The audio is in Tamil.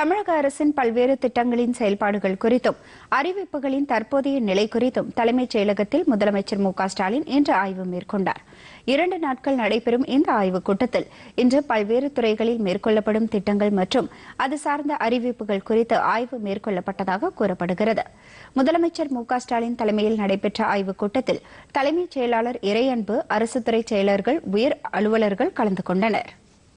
தமிழக அரசின் பல்வேறு திட்டங்களின் செயல்பாடுகள் குறித்தும் அறிவிப்புகளின் தற்போதைய நிலை குறித்தும் தலைமைச் செயலகத்தில் முதலமைச்சர் மு ஸ்டாலின் இன்று ஆய்வு மேற்கொண்டார் இரண்டு நாட்கள் நடைபெறும் இந்த ஆய்வுக் கூட்டத்தில் இன்று பல்வேறு துறைகளில் மேற்கொள்ளப்படும் திட்டங்கள் மற்றும் அது சார்ந்த அறிவிப்புகள் குறித்து ஆய்வு மேற்கொள்ளப்பட்டதாக கூறப்படுகிறது முதலமைச்சர் மு ஸ்டாலின் தலைமையில் நடைபெற்ற ஆய்வுக் கூட்டத்தில் தலைமைச் செயலாளர் இறையன்பு அரசுத்துறை செயலர்கள் உயர் அலுவலர்கள் கலந்து கொண்டனா்